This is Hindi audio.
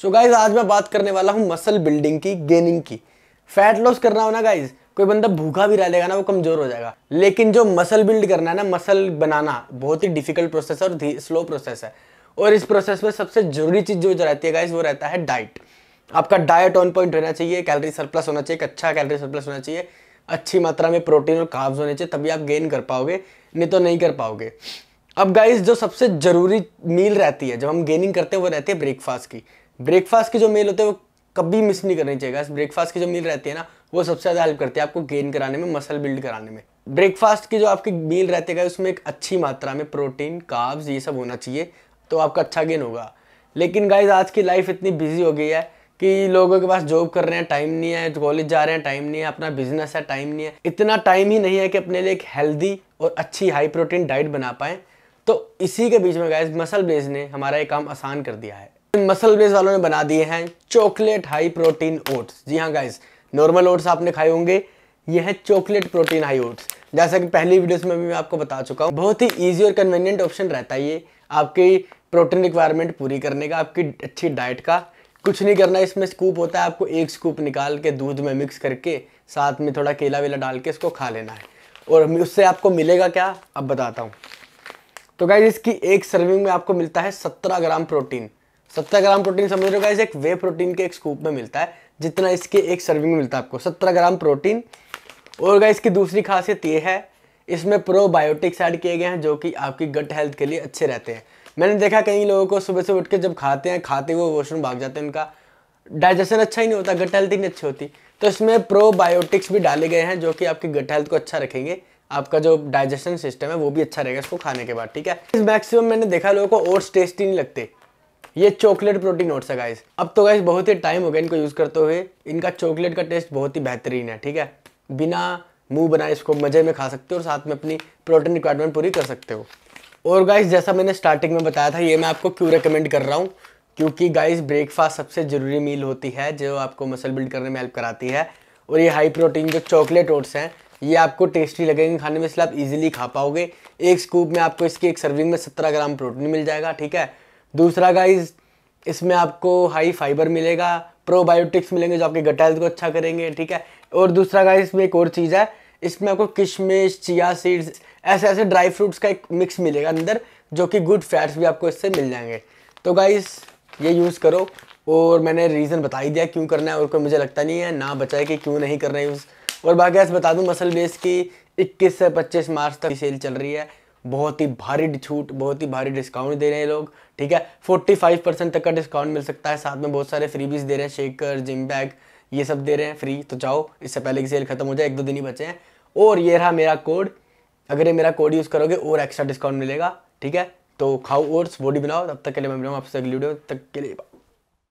सो गाइज आज मैं बात करने वाला हूँ मसल बिल्डिंग की गेनिंग की फैट लॉस करना हो ना गाइज कोई बंदा भूखा भी रह लेगा ना वो कमजोर हो जाएगा लेकिन जो मसल बिल्ड करना है ना मसल बनाना बहुत ही डिफिकल्ट प्रोसेस है और स्लो प्रोसेस है और इस प्रोसेस में सबसे जरूरी चीज़ जो रहती है गाइज वो रहता है डाइट आपका डाइट ऑन पॉइंट होना चाहिए कैलरी सरप्लस होना चाहिए अच्छा कैलरी सरप्लस होना चाहिए अच्छी मात्रा में प्रोटीन और काब्ज होने चाहिए तभी आप गेन कर पाओगे नहीं तो नहीं कर पाओगे अब गाइज जो सबसे ज़रूरी मील रहती है जब हम गेनिंग करते हैं वो रहती है ब्रेकफास्ट की ब्रेकफास्ट के जो मील होते हैं वो कभी मिस नहीं करनी चाहिए ब्रेकफास्ट की जो मील रहती है ना वो सबसे ज़्यादा हेल्प करती है आपको गेन कराने में मसल बिल्ड कराने में ब्रेकफास्ट की जो आपकी मील रहते गए उसमें एक अच्छी मात्रा में प्रोटीन काब्स ये सब होना चाहिए तो आपका अच्छा गेन होगा लेकिन गाइज आज की लाइफ इतनी बिजी हो गई है कि लोगों के पास जॉब कर रहे हैं टाइम नहीं है कॉलेज जा रहे हैं टाइम नहीं है अपना बिजनेस है टाइम नहीं है इतना टाइम ही नहीं है कि अपने लिए एक हेल्दी और अच्छी हाई प्रोटीन डाइट बना पाएँ तो इसी के बीच में गाइज मसल बेस ने हमारा ये काम आसान कर दिया है मसल बेस वालों ने बना दिए हैं चॉकलेट हाई प्रोटीन ओट्स जी हाँ गाइस नॉर्मल ओट्स आपने खाए होंगे ये है चॉकलेट प्रोटीन हाई ओट्स जैसा कि पहली वीडियोस में भी मैं आपको बता चुका हूँ बहुत ही ईजी और कन्वीनियंट ऑप्शन रहता है ये आपकी प्रोटीन रिक्वायरमेंट पूरी करने का आपकी अच्छी डाइट का कुछ नहीं करना इसमें स्कूप होता है आपको एक स्कूप निकाल के दूध में मिक्स करके साथ में थोड़ा केला वेला डाल के इसको खा लेना है और उससे आपको मिलेगा क्या अब बताता हूँ तो गाइज इसकी एक सर्विंग में आपको मिलता है सत्रह ग्राम प्रोटीन सत्रह ग्राम प्रोटीन समझ रहे हो गाइज एक वे प्रोटीन के एक स्कूप में मिलता है जितना इसके एक सर्विंग में मिलता है आपको सत्रह ग्राम प्रोटीन और गाइज की दूसरी खासियत ये है इसमें प्रोबायोटिक्स ऐड किए गए हैं जो कि आपकी गट हेल्थ के लिए अच्छे रहते हैं मैंने देखा कई लोगों को सुबह सुबह उठ के जब खाते हैं खाते हुए वॉशरूम भाग जाते हैं उनका डाइजेशन अच्छा ही नहीं होता गट हेल्थ ही नहीं अच्छी होती तो इसमें प्रोबायोटिक्स भी डाले गए हैं जो कि आपकी गट हेल्थ को अच्छा रखेंगे आपका जो डाइजेशन सिस्टम है वो भी अच्छा रहेगा इसको खाने के बाद ठीक है इस मैक्सिमम मैंने देखा लोगों को ओट्स टेस्टी नहीं लगते ये चॉकलेट प्रोटीन ओट्स है गाइस अब तो गाइस बहुत ही टाइम हो गया इनको यूज़ करते हुए इनका चॉकलेट का टेस्ट बहुत ही बेहतरीन है ठीक है बिना मुंह बनाए इसको मज़े में खा सकते हो और साथ में अपनी प्रोटीन रिक्वायरमेंट पूरी कर सकते हो और गाइस जैसा मैंने स्टार्टिंग में बताया था ये मैं आपको क्यों रिकमेंड कर रहा हूँ क्योंकि गाइस ब्रेकफास्ट सबसे ज़रूरी मील होती है जो आपको मसल बिल्ड करने में हेल्प कराती है और ये हाई प्रोटीन जो चॉकलेट ओट्स हैं ये आपको टेस्टी लगेंगे खाने में इसलिए आप इजीली खा पाओगे एक स्कूप में आपको इसकी एक सर्विंग में सत्रह ग्राम प्रोटीन मिल जाएगा ठीक है दूसरा गाइज इसमें आपको हाई फाइबर मिलेगा प्रोबायोटिक्स मिलेंगे जो आपके गट हेल्थ को अच्छा करेंगे ठीक है और दूसरा गाइज इसमें एक और चीज़ है इसमें आपको किशमिश चिया सीड्स ऐसे ऐसे ड्राई फ्रूट्स का एक मिक्स मिलेगा अंदर जो कि गुड फैट्स भी आपको इससे मिल जाएंगे तो गाइस ये यूज़ करो और मैंने रीज़न बता ही दिया क्यों करना है और कोई मुझे लगता नहीं है ना बचाए कि क्यों नहीं करना यूज़ और बाकी ऐसे बता दूँ मसल बेस की इक्कीस से पच्चीस मार्च तक सेल चल रही है बहुत ही भारी छूट बहुत ही भारी डिस्काउंट दे रहे हैं लोग ठीक है फोर्टी फाइव परसेंट तक का डिस्काउंट मिल सकता है साथ में बहुत सारे फ्रीबीज दे रहे हैं शेकर जिम बैग ये सब दे रहे हैं फ्री तो जाओ इससे पहले की सेल खत्म हो जाए एक दो दिन ही बचे हैं और ये रहा मेरा कोड अगर ये मेरा कोड यूज़ करोगे और एक्स्ट्रा डिस्काउंट मिलेगा ठीक है तो खाओ ओट्स बॉडी बनाओ तब तक के लिए मैं बनाऊँ आपसे अगली वीडियो तक के लिए